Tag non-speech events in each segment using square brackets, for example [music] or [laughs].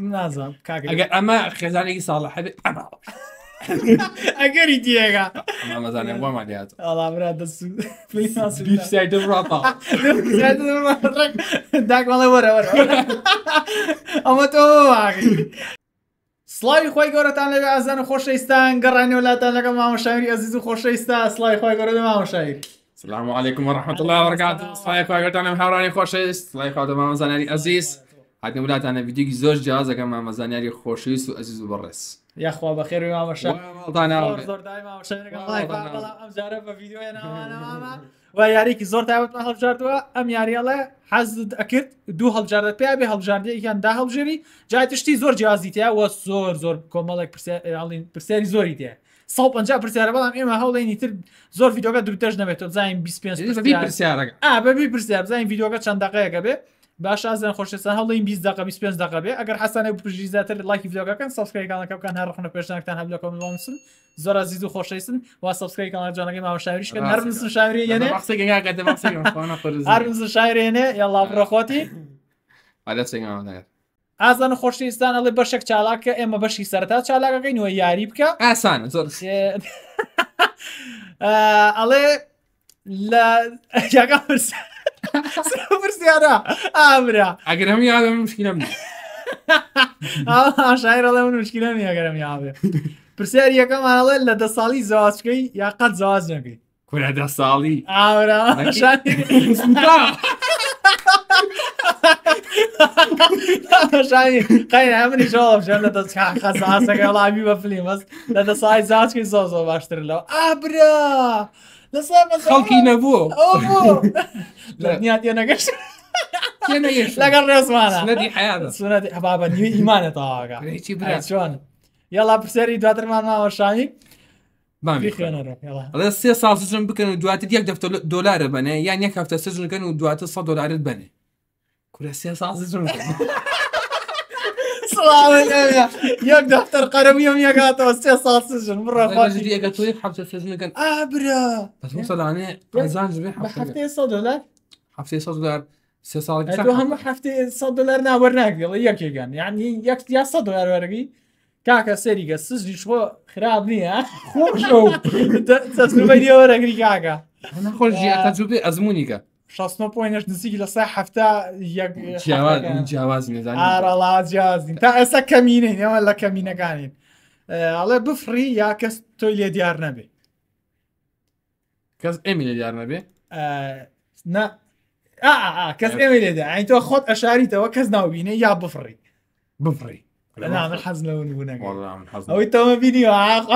نازم Ne اگر اما خزانه Kezani sağla. حبی اما اگر دیگا [laughs] اما مثلا نگو ما دیات الله برا دست پلیس ناس بیف سایت راپا سایت راپا داک مال وره وره اما تو واقعی سلاوی خۆی گەورەتان لەوێ ئازان و خۆشەویستان گەڕانی وڵاتان لەگەم مامەشاویری ئەزیز و خۆشەویستا سلاوی خۆی گەورە لە مامەشاویر سلام علیکم و رحمت الله و برکاته سلاوی خۆی گەورەتان لەم هاوڕانی خۆشەویست سلاوی خۆی دەمامەزانانی عزیز هاتنە وڵاتانە ویددیوکی زۆر جیازەکە مامەزانیاری خۆشویست و ئەزیز و بەڕێز یاخوا بە خێر مامەشەزارە بە و یاریکی زۆر تایبەت هەڵبژاردووە ئەم یاریەڵێ حەزت ئەکرد دوو هەڵبجاردە پێ بێ هەڵبژاردەیەکیان دا هەڵژێری جای تشتی زۆر جیازی تیا وە زۆر زۆر کۆمەڵێک پرسیاری زۆری تێ. 150 پرسیارە بەڵام ئێمە هەوڵێنی تر زۆر یددیوگە دوتەش نەبێت تۆ زاین 25 پرسیارەکە بەبی پرسیار زاین یددیوگە چەند دقەیەەکە بێت به ئاشازیان خۆشێستان هەڵین 20 دق 25 دقبێ ئەگەر حسانێک پژی زیاتر لایکی ڤیدۆکەکەن سبسکرای کانەکەکان هەر ڕخنە پێشناکتان هەبلەکەم لۆنسن زۆر زیز و خۆشەیسن وا سبسکرای کانە جوانەکەی ماوە شاریشکە هەرسن شاوریێنێ هەرز شاعرێنێ یاڵا بڕخۆتی ئازان خۆشیستان ئەڵێ بەشێک چالاکە ئێمە بەشی سەرتا چالاکەکەی نوە یاری بکە ئاسان زۆر ئەڵێ لە یاگە پرسە پرسیارە ئامرا ئەگەر هەم یادم مشکلم شاعرەڵێ من مشکلە نیگەرم یاابێ پرسیار یەکەمانەڵێ لە دە ساڵی زاازکەی یا قەت زااز نەکەی کوە دە ساڵی ئاورا منی شڵژێن لە دەستخەسەکە وڵامی بە فلیمەست لە دە سای زاازکەی زۆ زۆ باشتر لەو ئابرا. [laughs] لا لا لا خەڵکی لا لەنیاتە لا لەگەڵ لا حیانەتی لا نوێ لا تاواگا لا برچۆن لا پرسەری لا ماوەشانی لا سێ لا سژن لا و لا یەک لا دلارە لا یان لا هەفتە لا و لا سە لا بنێ لا سێ لا سژن ياك دفتر قرميهم يا عطاو سي ساسجن مرة خاطر جدي قالت لي حبس ساسجن كان ابرا بس وصل انا عايزان جبي حبس حفتي 100 دولار حبس 100 دولار سي صار قلت هم حفتي 100 دولار نا ورناك ياك كان يعني ياك يا 100 دولار ورقي كاكا سيري قال سجلي شو خراب نيا خوش او [laughs] تسلمي ورقي كاكا انا خوش جي تجربه ازمونيكا 16 پوینش نزیکی لە سای هەفتە جیاواز ئارەڵاجیازین تا ئێستا کەمینەی نێوە لە کەمینەکانین ئەڵێ بفری یا کەس تۆی لێ دیار نەبێ کەس ئەمی لە دیار نەبێ کەس ئێمە لێدا ئەین تۆ خۆت ئەشاریتەوە کەس ناوبینێ یا بفری بفری انا عامل حزن لو نمونه والله عامل حزن او انت ما بيني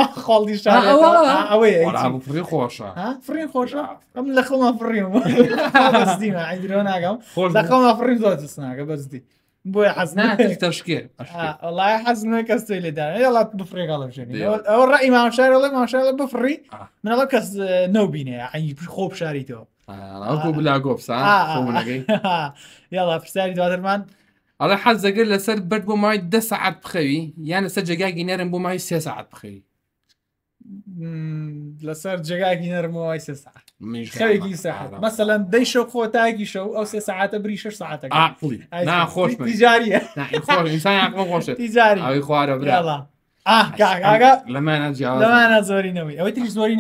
خالدي شعر او ولا عم فرين خوشا ها فرين خوشا قام لخما فرين [laughs] بس دي ما عندي انا قام لخما فرين زوج سنا بس دي بوي حزنا فيك تشكيل آه، والله ما كاستوي لي دار يلا بفري غلط شنو او الراي ما شاري الله ما شاري بفري من الله كاس آه، نو بيني يعني خوب شاريته آه، انا اقول بالله قوب صح [laughs] يلا في ساري دواترمان ڕێحەز زەگەر لەسەر بەر بۆ ماوەی ده سعات بخەوی یان لەسەر جگاگی نەرم بۆ ماوەی سێ سعات بخەوی خو جگاگی شو او سي ساعات بري شو ساعات شەو آه، خۆتاگی نا خوش سێ سعاتە نا خوش انسان ناخۆش خوش [laughs] تجاري او يخوار برا لەمانە زۆری نەوەی ئەوەی تری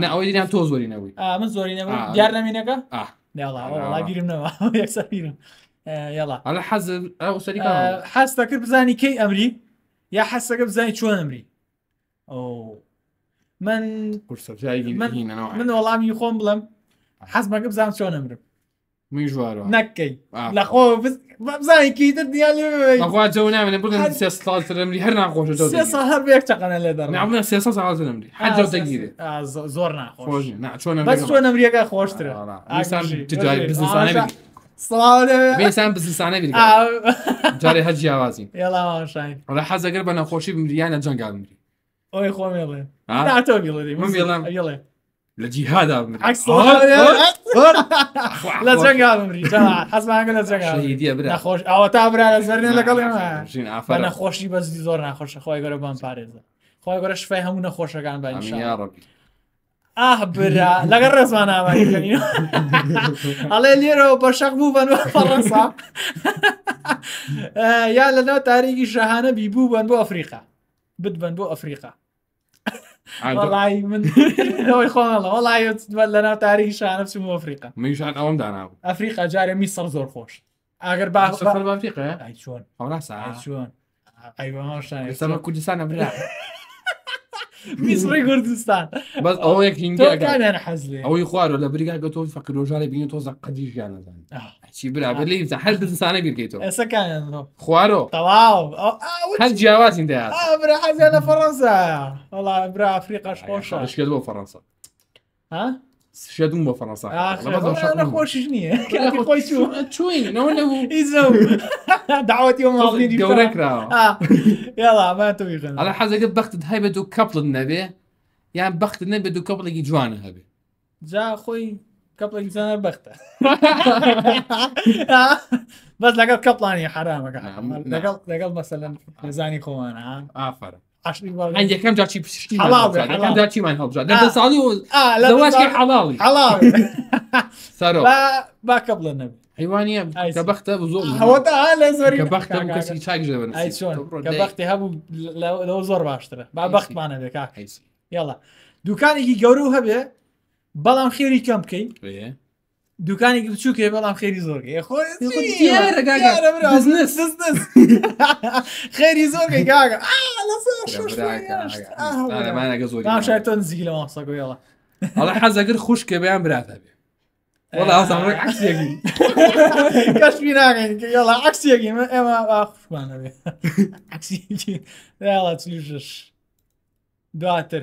نا او نە تو زوري نوي اه من آه. اه يلا آه. والله نامینەکە گیرم نەوە یەکسەرم یاڵا ئەلا حەز سەری حەستەکرد بزانی کەی ئەمری یا حەسەکە شو امري او من من وەڵامی خۆم شو امري بزان چۆن نكي لا نەکەی بزاني كي بزانیکی تر اخو جو نامێن ب سێ ساڵترمری هەر ناخۆش هەر بێک چقەنە لە دەڕ سێ ساڵترمری حەجا دەگیری زۆر ناخۆش چۆن تجاري بزنس انا آه، ساله بین سم بس سانه بیرگا جاری هر جیاوازین یلا ماشاین ولی حزه اگر بنا خوشی بمری یعنی جان گال بمری اوی خو میله نه تو میله من میلم یلا لجهاد بمری عکس لا جان گال بمری جماعه حز ما قال جان گال شهیدیه برا نخوش او تابر علی زرنا لقل ما شین عفر انا خوشی بس زور نخوش خوای گره بام پارزه خوای گره شفای همون خوشگان با ان شاء الله ئاه برا لەگە ڕێزمان ئاماریکردین ئەڵێ لێرەوە بەشەق بوو بن فەڕەنسا یا لەناو تاریکی شەهانە بیبوو بن بۆ ئەفریقا بتبن بۆ ئەفریقا وڵی منەوەی خۆڵە وڵای لەناو تاریکی شانە بچم ئەفریقا میشان ئەوم دانا ئەفریقا جارە می سەر زۆر خۆش ئەگەر باخفریقا چۆن ئەو چۆن ئەیوەشان کوردستانە برا میسڕی کوردستان بەس ئەوەیە هینگەکانیان حەزلێ ئەوەی خوارۆ لە بریگا گە تۆ فەکر ۆژارە بینی تۆزە قەدیشیان نەدان چی برابر لە تا هەر دەسانە بکەیتەوە خوارو خوارۆ آه، آه، هل جواز جیاوازین اه برا حەزیان لە فەڕەنسا وڵا برا ئەفریقاش اش بۆ فرنسا ها شادو شادون بفرنسا انا خوش جنيه كان خوي شو تشوين انا ولا يزو [laughs] دعوت يوم هاضني دورك [laughs] راه يلا ما توي خلنا على حاجه قد بخت هاي بدو كابل النبي يعني بخت النبي بدو كابل جوانا هبي جا اخوي كابل انسان بخته [laughs] بس لقل كابلاني حرام نعم، لقى نعم. مثلا زاني خوان عام افرم آه، عندي كم جاتشي حلاوي كم جاتشي ما ينهض جات آه. صالي و... اه زواجك حلاوي حلاوي صاروا باكب لنا حيوانية كبختة بزور هو تعال زوري كبختة ممكن شايك جبن اي شلون كبختي هم لو زور باشتره با بخت معنا بك يلا دوكانێکی گەورە و هەبێ بەڵام خێری کەم بکەین دوکانێکی بچووکێ بەڵام خێری زۆرگەی [laughs] خێری زۆرگەی گاگەمانەگە [laughs] زیگی لە سەگوێڵە [laughs] ئەڵە حەزەگر خوشکە بەیان براتە بێ کەشمی ناگەینڵا عکسێکی من ئێمە خوشمانە بێ عکسڵە چش دواتر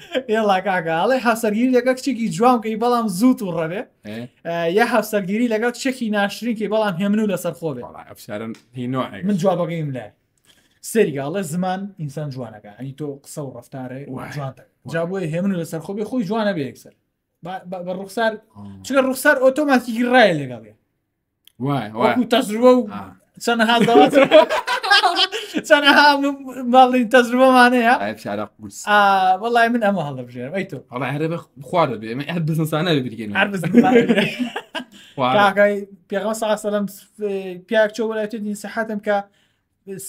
ئێڵا کاگاڵێ هەفسەرگیری لەگە کچێکی جوام کەی بەڵام زووت و ڕەبێ یە هەفسەرگیری لەگەڵ چەکی ناشرینکی بەڵام هێمن و لەسەر خۆبێ من جوابەکەیم لە سریگاڵە زمان ئینسان جوانەکە ئەنی تۆ قسە و ڕفتارێ جوانتە جابووی هێمن و لەسەر خۆبێ خۆی جوانە بێ یەکسەر بە ڕوخسار چگە ڕوخسار ئۆتۆماتیکی ڕایە لەگەڵێ وای تەزروە و چەند هاات [laughs] شعر ماڵی آه والله من ئەمە هەڵە بژێرم ئەی تۆ هەڵ هەرە خوارە بێ هەر بزنسانە بگرین هەر پێغا ساسەلم پیاک چۆ وڵایەتی دینسەحاتم کە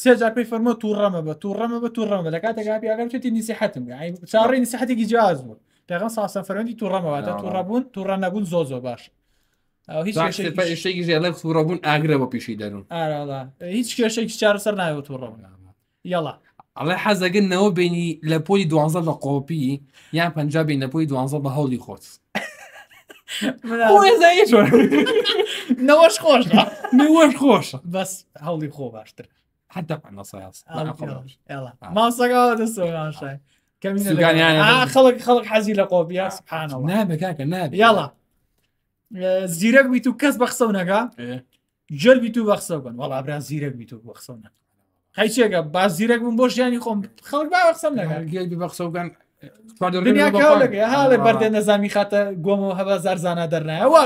سێجار پێی فەرمە تو ڕەمە بە تو ڕەمە بە تو ڕەمە لە کاتێکا پیاگەمێتی نیسیحتم چاڕی نیسیحتێکی جیاز بوو پێغم ساسە فەرەنی تو ڕەمەوە تو ڕەبوون تو ڕەنەبوون زۆ زوزو باش هیچ پێشێکی زیێڵێ سوورە بوون ئاگرەوە لا دەرون هیچ کێشێکی چار سەر نایوە تووڕە یڵە ئەڵێ حەزەگەنەوە بینی لە پۆلی دوانزە لە قۆپی یان پەنجابی نەپۆی دوانزە بە هەڵی خۆت نەوەش خۆش نوەش خۆش بەس هەڵی خۆ باشتر حتا ماسەگا دەستۆ خەڵک خەڵک حەزی لە قۆپی سبحانەوە نابێ کاکە نابێ یاڵە زیرەک بیت و کەس بەخسە نەکە جل بیت و بەخسە بن وڵ ئابرا زیرەک بیت و بەخسە نە خیچێکە با زیرەک بووم بۆ ژیانی خۆم خەڵ با بەخسەم نەکە بەخسەگەن حالڵێ بەردێ نەزامی خاتە گۆمە هەبە زارزانە دەرنایە [laughs]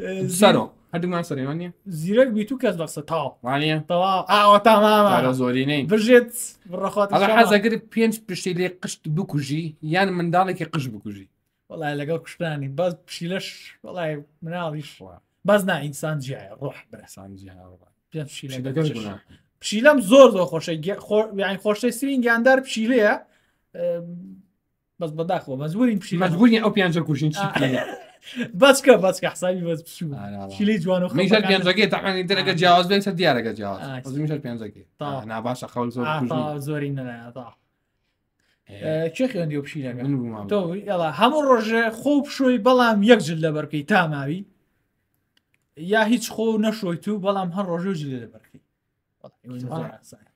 [laughs] [laughs] سەرۆ هەردوومان سەرێوانە زیرەک بیت و کەس بەسە تاوانە ئاوە تامامە زۆرینەی بژێت حەزەگر پێنج پشتی لێ قشت بکوژی یان منداڵێکی قش بکوژی وڵای لەگەڵ کوشتانی بەس پشیلەش وڵای مناڵیش بەس نا ئینسان جیایە ڕۆح برسان پشیلەم زۆر زۆر خۆشەیان خۆشەی سرین گیاندار پشیلەیە بەس بەداخەوە بەزورین پشی مەزبووین ئەو پیانجە کوژین [laughs] بچکە بچکە حسابی بەس پشوشیلی جوان میشار پێنجەکە تاقانی درەکە جیاواز بێت سە دیارەکە جیاواز میشار پێنجەکە تا ناباشە خەڵ زۆری نەدا چه خوێندی و پشیلەکە هەموو ڕۆژێ خۆ پشۆی بەڵام یەکجل لە بەرکەی تاماوی یا هیچ خۆ نەشۆیت و بەڵام هەر ڕۆژۆ جل لە بەرکەی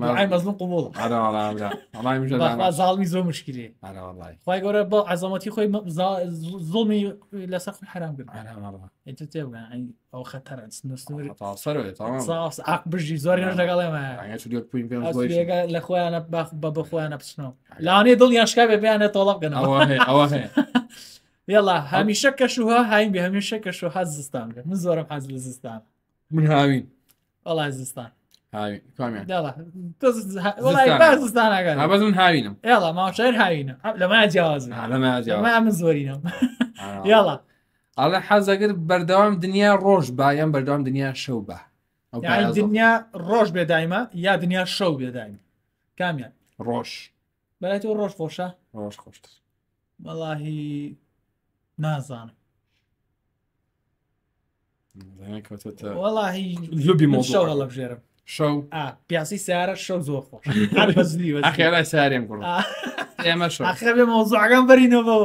معای مظلوم قبول آره آره آره میشه و ظالمی زو مشکلی آره والله [laughs] خوای گوره با عظمتی خوی ظلمی لسه حرام کرد آره والله انت تو يعني،, يعني او خطر انس نور تاثر تمام صاف اكبر جي زوري آه. نرجع قال ما يعني شو دير بوين انا باخ بابا انا بسنو لا انا ضل بي انا طلب قنا اوه اوه يلا [laughs] همیشه کشوها هایم به همیشه کشوها زستان من زورم حز زستان من همین والله بەزم هاوینم ئێڵا ماوشەر هاوینە لەما جیاز من زۆرینم یاڵە ئەڵە حەزەگر بەردەوام دنیا ڕۆژ باەن بەردەوام دنیا شەو بە دنیا ڕۆژ بێدایمە یا دنیا شەو بێدایم کامیان ڕۆژ بەێت و ڕۆژ خۆشە ڕۆژ خۆشتر بەڵاهی نازانم وەڵی لوبی مۆڵ بژێرم شەو پیاسی سیارە شەو زۆر خۆش خێرا سارێم کوڕ ئێمە شخێ مۆزعگەم بەرینەوە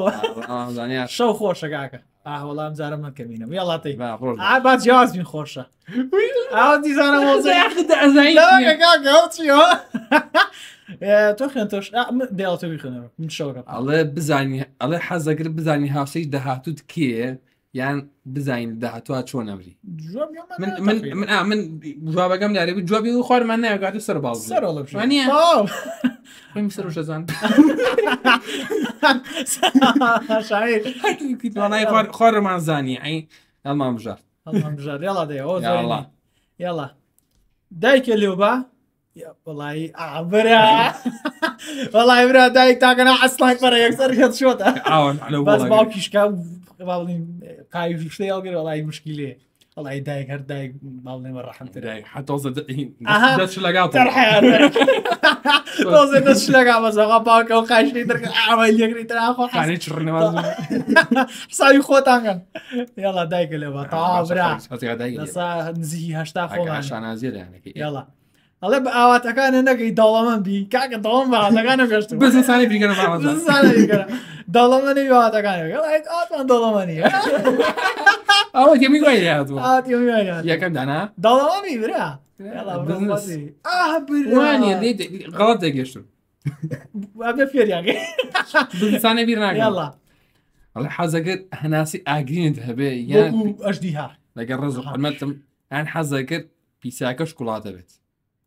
شەو خۆشەگاکە وەڵام جارە من کەمینم یاڵاتی با جیاز [laughs] [laughs] من خۆشە دیزانە تۆ خوێن تۆش دڵ تۆ بخێنەوە من شەوە ئەڵێ بزانی ئەڵێ حەزەگر بزانی هاوسەی دەهاتوت کێ یان بزین داهاتوە چۆن نەبری من من جوابەکەم داری بود جوابی و خوارمان نایگاتە سەر باز سەرژەزان خوارمان زانی ئەی ئەلمان بژار ژار یاڵا دایکە لێوبە وڵی ئابرا وڵی برا دایک تاگەنا ئەسلای پەرە یەکسەر هێت شۆتە باوکیشکە باڵین قایشتەی ئەڵگر وڵی مشکیلێ ئەڵی دایک هەر دایک باڵێمە ڕحمتە حتۆزە دەش لەگا بەزەغا باکە و قاشی دەکە ئاوای یەکری تراخۆ خانێ چڕنەوە ساوی خۆتانگەن یاڵا دایکە لێەوە تاوا نزیهشتا خۆ شانازیێ یاڵە ئەڵێ بە ئاواتەکانە نەکەی داڵەمەندی کاکە داڵم بەهاتەکانە گەشت ئەوە یەکەم دانا برا غڵات ئەڵێ هەناسی ئاگرینت هەبێ ئەشدی ها لەگە ڕز ئەن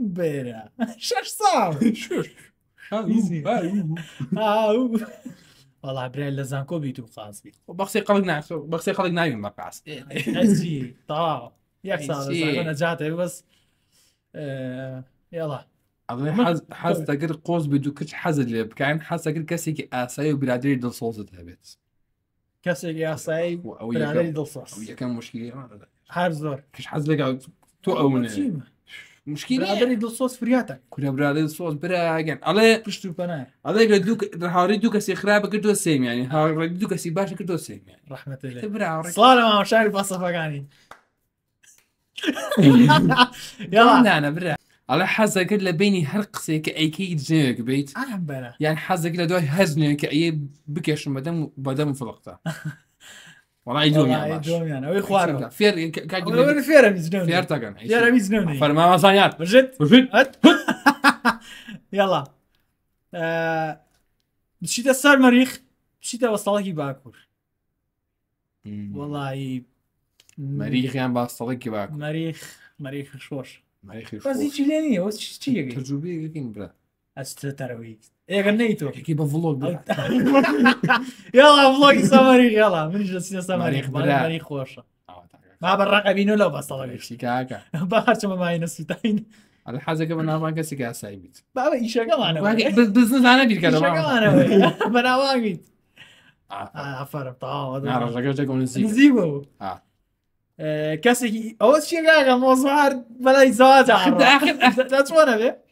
beira. [laughs] [laughs] Ah, uh. [laughs] e já sabe. والله برای لە زانکۆ بیت و قاسی بەخسی قەڵک نا بەخسی خەڵک ناوی مەپاس تا یەک نەجاتێ بەس یڵە بدو دەگر قۆز بیت و کچ حەزت لێ بکەین حەسەگر کەسێکی ئاسایی و برادری دڵسۆزت هەبێت کەسێک یاسایی ئەو یەکەم مشکی هەر مشكلة هذا يدل صوص فرياتك كل يوم هذا يدل صوص برا جن على كشتو بناء على يقول دوك راح أريد دوك أسي خراب كده سيم يعني ها أريد أسي باش كده سيم يعني رحمة الله برا صلاة ما مش عارف أصفى قاني يلا أنا أنا برا على حظ كل بيني هرق سي كأي كي جنيك بيت أنا برا يعني حظ كل دوي هزني كأي بكش مدام بدام في الوقت فەرمامازانات یاڵا بچیتە سەر مەریخ بچیتە وەستاڵێکی باکوور وڵی مەریخیان باستەڵێکی باک مەریخ مەریخ شۆش مەریخی لێ نیە تجوبی برا ئەستەرەوەی ايه غنيتو حكي بفلوق [laughs] يلا فلوق صواريخ يلا من جلسنا صواريخ صواريخ خوشه ما برقه بينو لو بس صواريخ شيكاكا باش ما معي نفسي تاين على حاجه قبل ما كان سي سيكا سايبت بابا يشغل انا بزنس [laughs] انا بيت كده يشغل انا بنا واقيت عفار طاو انا نعرف رجعتكم نسيبه نسيبه اه كاسي اوس شيكاكا موضوع بلا زواج [laughs] اخر اخر ذاتس لا تشوفنا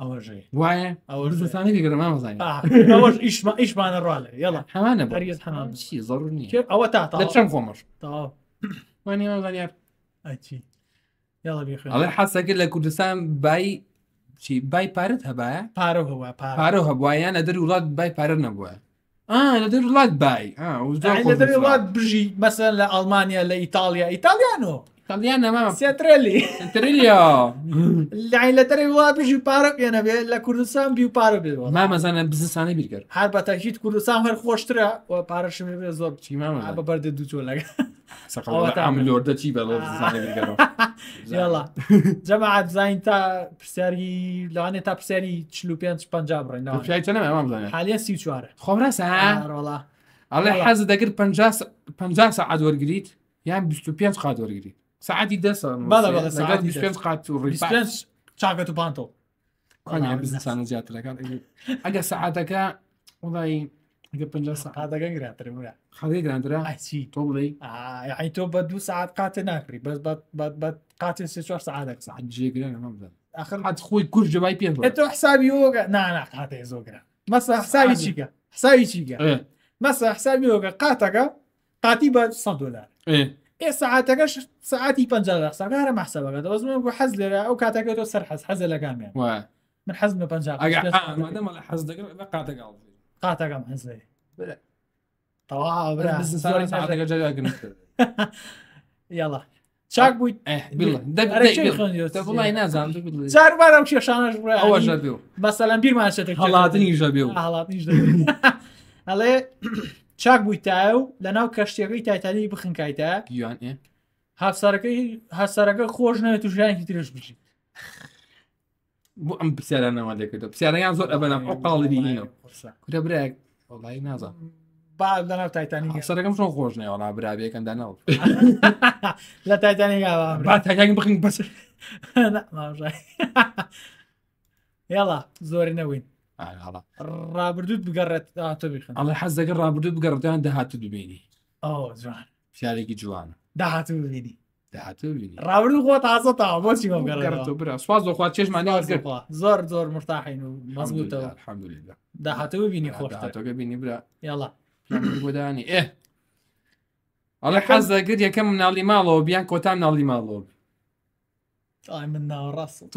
آه. اول شيء ئەوە زستانی گەرەما مەزانانی انا ئیشمە ئیشمانە ڕالێ یڵە هەمانە بەریز هەماسی زەڕنی ئەوە تا چەند خۆمەش وانی مەزانیار ئەچی ئەڵێ حەسەکرد لە کوردستان بای چی بای پارت هەبایە پارە هەوە پارە هەبوایانە دەر وڵات بای انا نەبووە لە باي وڵات بای وڵات بژی مەسەر لە ئەلمانیا لە ئیتالیا ئیتالیانۆ Italiana, mamma. Siatrilli. Siatrilli. يعني لەدەری وڵاتیشی پارە پێێنە بێت لە کوردستان بی و پارە بێت مامەزانە بزستانی بیرکرد هەر بە تاکییت کوردستان هەر خۆشترە پارەشم بێ زۆر بچی مامە بە بەردە دوو چۆ لەگە ئەملۆردە چی بە جەماعات زین تا پرسیاری لەوانێت تا پرسیاری ما پێ پنج بڕێنەوە حالە سی چوارە خۆمرەسە ڕۆڵا الله حز دەگر 50 سعات وەرگیت یان 25 خات ورغريت Saadi desam. Bada, bada, Saadi desam. Kādu risinājums? Čāgatu pantu. Kādā biznesā nozijāt, tā kā. Aga Saada kā, والله قبل لا ساعة هذا كان قرأت رملا خذي قرأت أي شيء طولي آه يعني تو بدو ساعات قاتل ناكري بس بد بد بد قاتل سيشوار ساعات ساعات جي قرأت رملا آخر حد خوي كل باي بيان أنتو حسابي يوغا نا نا قاتل زوغا بس حسابي شيكا حسابي شيكا إيه. بس حسابي يوغا قاتل قاتل ب 100 دولار إيه ئێستا إيه، ئااتەکەش سعاتی پ ساگارە مەحسەبەکە دەزم بۆ حەز لێرە ئەو کاتەکە تۆ سەر حەز حەزە لەگامێ من حەز بە پ حەز قاتەگەڵ قاتەکەم حەز یاڵە چاک بوویت بڵی نازان جاربارم کێشانەش ئەوە بێ بەسەلام بیرمانێت هەڵاتنی ژە بێ هەڵاتنی ئەڵێ چاک بوویتە و لە ناو کەشتەکەی تایتانی بخنکایتە یان هاسارەکەی هاسارەکە خۆش نەوێت توژیانکی درش بچین بۆ ئەم پرسیارانەوە دەکرێت پرسیارەیان زۆر ئەبەن قاڵی کورە برێک وڵی نازان لەناو تایتانی سەرەکەم چۆن خۆش نێوەڵا برابیەکەندا ناو [laughs] لە تایتانی بخین بەس [laughs] [laughs] یاڵا زۆری نەوین ڕابردوت بگەڕێت بخن ئەڵێ حەز دەگە ڕابردوت بگەڕدان داهات دوبێنی ئەو جوان پیارێکی جوانە داهات ببینی ڕابرد خۆ تازە تا بۆچی برا سواز دۆخوا چێژمانیوەگەر زۆر زۆر مرتاحین و مەزبووتەوە حەمدولدا داهاتەوە بینی خۆشەکە بینی برا یاڵا بۆدانی ئێ ئەڵێ حەز دەگر یەکەم ناڵی ماڵەوە بیان کۆتان ناڵی ماڵەوە من ناوەڕاست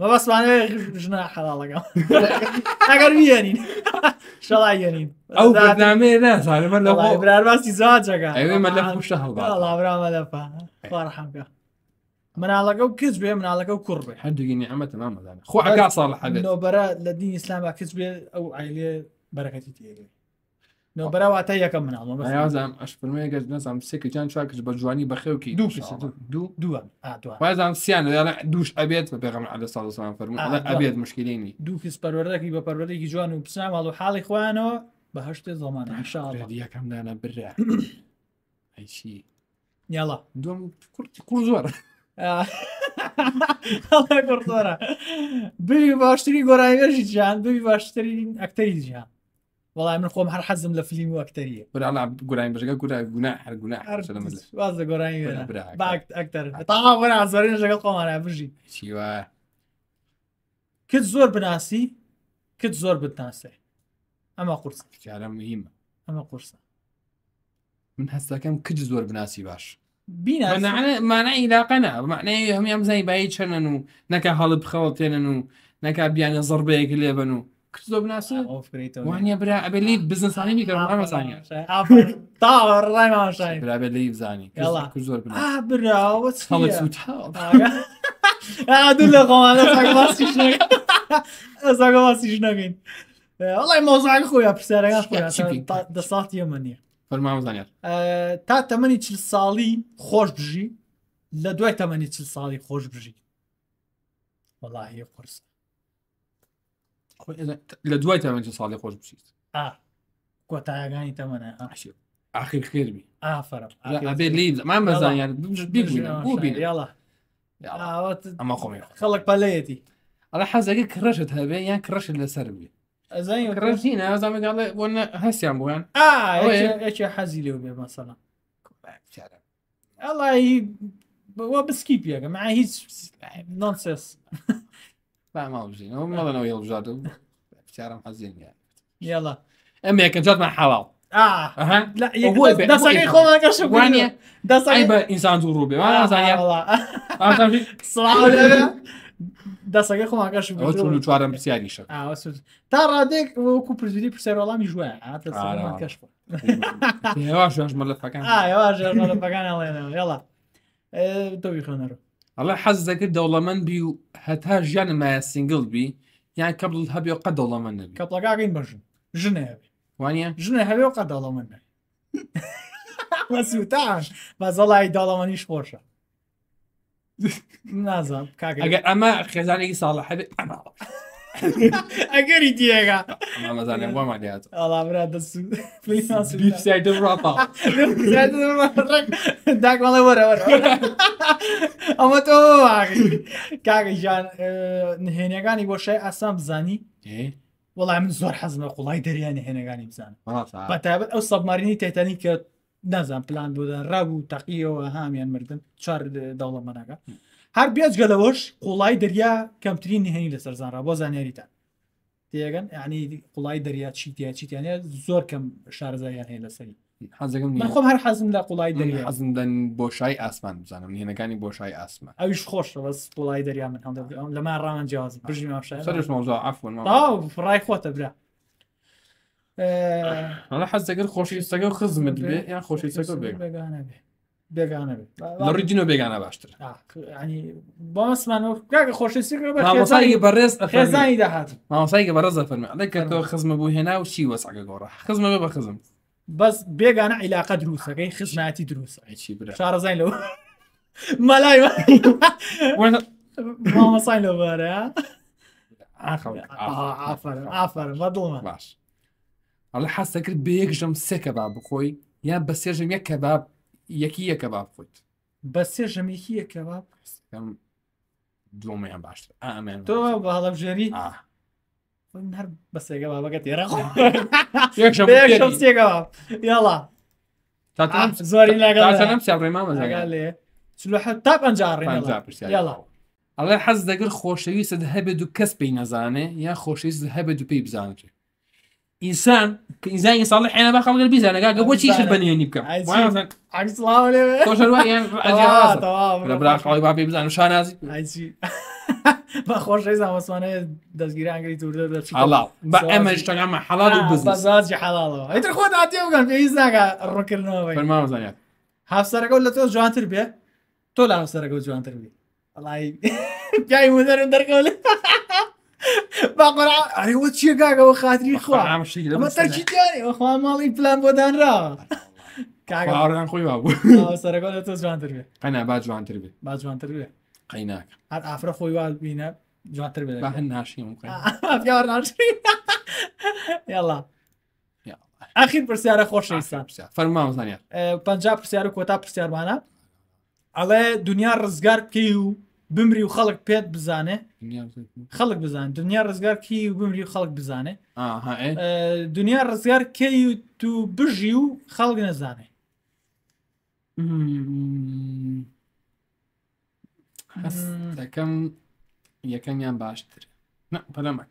بە بەسمانێ ژنا حەڵەکەم ئەگەر بیێنین شڵایێنین ئەو نامێ نازانمە لە برارباسی زاجەکە ئەوێمە لە پوشتە هەڵڵامە لەپە خوارحەکە من و کچ بێ مناڵەکە و کوڕ بێ هەندووگینی ئەمەتە نامەدانە خۆ ئەگا ساڵ حەبێت بەرە لە دینی ئسلام با کچ بێ او عیلێ بەرەکەتی تێگەی نەوبراواتە یەکەم مناڵم ئەشپرمێ گەشت نەزانام سێکە جان چاکش بە جوانی بەخێوکی دوو دووەوازان سییان دووش ئەبێت بە پێغم عە ساڵسان فەرم ئەبێت مشکلینی دوو فیسپەرەرەکی بە پەرەرێکی جوان و پسناڵ و حاڵی خوانەوە بەهشتێ زەمان یەکەم داە برا ئەیچی یاڵا دوم کورتی کوور زۆر بری باشتری گۆڕایێژی جیان دوی باشترین ئەکتەری جیان والله من قوم هر حزم لفليم وأكترية ولا ألعب جولاين بس جولا جناح هر جناح واز جولاين بعد أكتر طبعا وأنا عزارين شغال قوم أنا بجي شيوا كت زور بناسي كت زور بتناسي أما قرص كلام مهم أما قرص من هسه كم كت زور بناسي باش بينا معنى معنى علاقنا معنى هم يمزي بعيد شنن نكا هالب نو نكا بيان ضربة بنو کردۆ بناسە وانە برا ئەبێ لی بزنسانی میگەڕمەزانانی تاڕای لی بزانی زۆر براوە [laughs] دوو لە قۆمانەسیش [laughs] نەگەین وڵی مۆزان خۆی پرسیارەدە ساات یەمەنیە فەرمازانێت تا تەمەنی چل ساڵی خۆش بژی لە دوای تەمەنی چل ساڵی خۆش بژی وەڵی قرسە لە دوای تامەنجە ساڵی خۆش بچیت کۆتاگانی تەمەە عشیر ئاخیر خێرمی ئافرەبێ لیمان بەزانیان ئەمە خۆمی خەڵک پەلەتی ئەلا حەزەکە کڕشت هەبێ یان کڕشت لەسەر بێ ڕژی نازانڵێ بۆ هەستیان بوویان ئاچ حەزی لێ بێ مەسەڵە ئەڵی بسکی يا جماعه هیچ نانسس لا ما بجين هم مضنوا يلا بجادوا بتعرف حزين يعني يلا امي كان جات مع حلال اه لا هو ده صحيح خو ما كاش ثانية ده صحيح ايبا انسان زور روبي ما ثانية والله صراحة ده صحيح خو ما كاش بيترو اوتو لوتوار ام سي انيشا اه وسو ترى ديك وكو بريزيدي بو سير والله مجوا صحيح ما كاش يا واش مالك فكان اه يا واش مالك فكان يلا يلا دوبي خنرو سينجل بي يعني قبل بی قد هەتا من بي سنگل بی یان کەبڵ هەبێ قە دەوڵەمەند بی کەڵگاگەین بەژن ژنێ وانە ژنە بس قە دەوڵەمەند وەسوتاش بەزەڵی داڵەمەنیش خۆشە نازان ئەگەر ئەمە خێزانێکی ساڵە هەبێت ئەماوە. ئەگەری دیێگا ئەمەزانێ بۆمانات ئاڵامرا داکڵێ وەرەوە ئەمە تۆ کاگەیان نهێنەکانی بۆ شای ئاسام بزانی وەڵام من زۆر حەزمە قوڵای دەریان نهێنەکانی بزان بەتابەت ئەو سەبمارینی تێتانی کە نازان پلان بۆدا ڕابوو تەقیەوە هامیان مردن چوار دەوڵەمەناکە. هەر بێجگەلەوەش قوڵای دەریا کەمترین نهێنی لە سەرزانرا بۆ زانێریتان تێگەن ینی قوڵای دەریا چیتیا چیتیانە زۆر کەم شارزایان هەیە لەسەری خۆم هەر حەزم لە قوڵای دەریا حەزمدەن بۆشای ئاسمان بزانم هێنەکانی بۆشای ئاسمان ئەوش خۆش بەس قوڵای دەریا من هەم لەمان ڕان جیاز برژی ڕای خۆتە برا حەز دەگەر خۆشی سەگە خزمت بێ یان خۆشی سەگە بێ بێگانە بێ بێگانە ڕیدینۆ بێگانە باشتر باسمانۆگە بەڕێز خێزانی داهات ماوەسایگە بەڕێزە فەرمە ئەڵێککە تۆ خزمە بوو هێنا و چی وەسەگە گۆڕ خزمە بە خزم بەس بێگانە عیلاقە دروستەکەی خزمەتی دروستچی شارەزای لەەوە مەلای مامەسای لەوەرە ئافرم ئافرم بەدڵمە باش ئەڵە حەستەکرد بەیەکژەم سێکە با بخۆی یان بە سێژم یەک کە باب یەکی یەکە آه، با بخۆیت بە سێژەم یەکی یەکە با دومەیان باشتر ئامێن تۆ بەڵم ژێری هەر بەسێگە بابەکە تێرەێگە یاڵا تا زۆری لاگەم سیڕێما مەزەگە لێ تا پنجڕێڵا ئەڵێ حەز دەگەر خۆشەویستت هەبێت و کەس پێی نەزانێ یا خۆشەویست هەبێت و پێی بزانێت انسان انسان يصلح انا باخذ قبل البيزا انا قاعد قبل شيء شربني يعني بكم [laughs] عكس [laughs] الله آه، [laughs] ولا كوش الوقت يعني اجي تمام ولا بلا خاوي بابي بيزا مش نازي عايزي با خوش رئيس هم اسمانه دستگیری انگلی تورده در چی حلال با اما اشتاق اما حلال و بزنس بزاز چی حلال ها ایتر خود عطیه بگن بیز نگه رو کرنو بگن فرمان مزنید هفت سرگو لطو جوان تر بیه تو لهم سرگو جوان تر بیه الله بیایی مدرم در قوله باقڕەوە چیە گاگەوە خاتری خواخوا ماڵی پلان بۆدانرا کاگەڕان خۆی سەرەکە لە تۆ جوانتر بێ قەنا با جوانتر بێ با جوانتر بێ قەیناک هەر ئافرە خۆی وال بینە جوانتر بێ هەن ناشیم یاڵا ئاخیر پرسیارە خۆشستان فەرما زانیا پنج پرسیار و کۆتا پرسیارمانە ئەڵێ دنیا ڕزگار بکەی و بمری و خەڵک پێت بزانێ خەڵک بزان دنیا ڕزگار کی و بمری و خەڵک بزانێ دنیا ڕزگار کەی و تو بژی و خەڵک نەزانێ هەستەکەم یەکەمیان باشتر پەلەمەک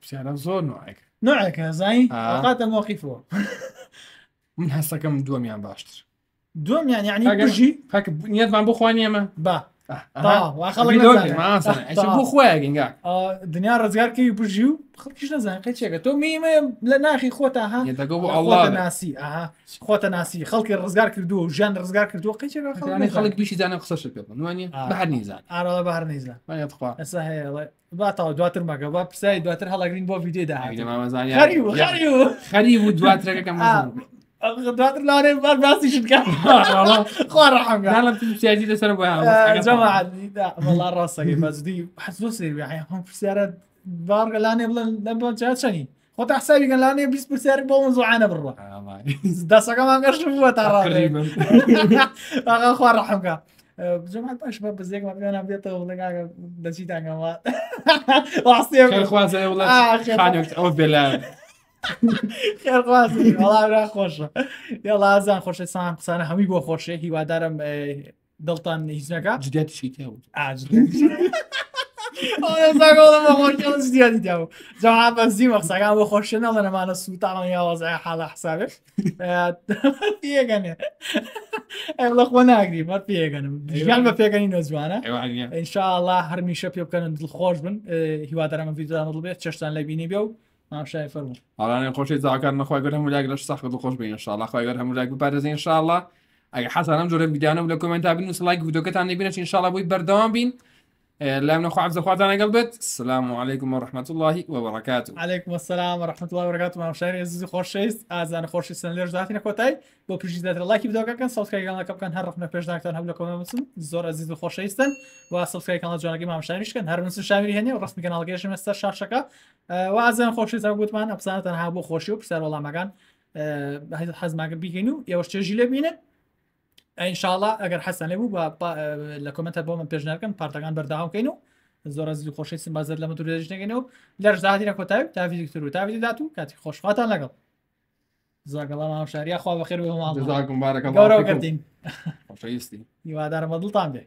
پرسیارە زۆر نوعێک نوعەکە زای قاتە مۆقیفەوە من هەستەکەم دووەمیان باشتر دووەمیان یعنی ژی نیەتمان بخوانیێمە با خۆیگەنگ دنیا ڕزگارکەوی بژی و خەکیش نەزانکە چێکە تۆ میمە لە ناخی خۆتا ها دەگە ناسی خۆتە ناسی خەڵکی ڕزگار کردو و ژیان ڕزگار کردو قچێک خەڵک بیشی دانە قسەش پێڵ نیزان ئارا بەهر نیزان هەیە باتەوە دواتر مەگە با پرسای دواتر هەڵگرین بۆ ویدێدا خەری و دواترەکەم لارێ باسیشت خوارەحمسیاجی لەسەر بۆڵا ڕاستەکەی بەزدی حزۆ سێوی هەم پرسیارە بارگەلانێ بڵن لەبن چاچەنی خۆ تاحسابی گەلانێ بیست پرسیار بۆ من زوعاانە بڕە دەسەکەمان گەشت بووە تا ڕاغا خوارەحمکە بجمات باش بە بزێک مەبیێنە بێتەوە لەگە دەچی تاگەوات [laughs] ڕاستی خوازە ئەو بێ خێڕازیڵاورا خۆشە یا لازان خۆشەسان قسانە هەمووی بۆ خۆشێ هیوادارم دڵتان هیچنەکە جدێتشی تێوت جاابەزی مەقسەکان بۆ خۆشێنە لە نەمانە سووتانە یاوازای حالا حسابێک پێگەنێ ئەم لە خۆ ناگری بە پێگەنم دیژیان بە پێگەنی نۆزوانە ئینشاءله هەرمیشە پێ بکەن دڵخۆش بن هیوادارمە ویددان دڵ بێت چشتان لە بینی بێ و حالا خوش حالا من رو خواهی بردیم و یک روش ساخته و خوش بگیم انشالله خواهی الله و یک روش انشالله اگر حسن هم جوریم ویدیو همون ها و لایک که تن نبینید انشالله باید بردام بین. لا من اخو عبد اخوات انا قلبت السلام عليكم ورحمه الله وبركاته عليكم السلام ورحمه الله وبركاته من شهر عزیز خوش است از انا خوش است لر ذاتین کوتای بو پیش دات لایک بدو کن سابسکرایب كان لکب كان هر رقم پیش دکتر هم لکم مسن زور عزیز و خوش استن و سابسکرایب کن جانگی مام شهرش کن هر منس شامری هنی و رسمی کانال گیش مستر شاشكا شکا و از ان خوش است گوت من افسانه تنها بو خوشی و پسر والله مگن حز مگن بیگینو یوش چجیله بينه ئەینشاڵا ئەگەر حەسەن لێ بوو لە کمنتە بۆ من پێژنەکەم پارتەکان بەرداوکەین و زۆر زلی خۆشی سم بازر لەمە درێژنەکەین و لەر زادیرە کۆتاوی تاویکتتر و تاوی دات و کاتی خۆشخواتان لەگەڵ زاگەڵام شاریا خوا بەخێر وێ گەورەوە کردین خۆشەویستی هیوادارمە دڵتان بێ.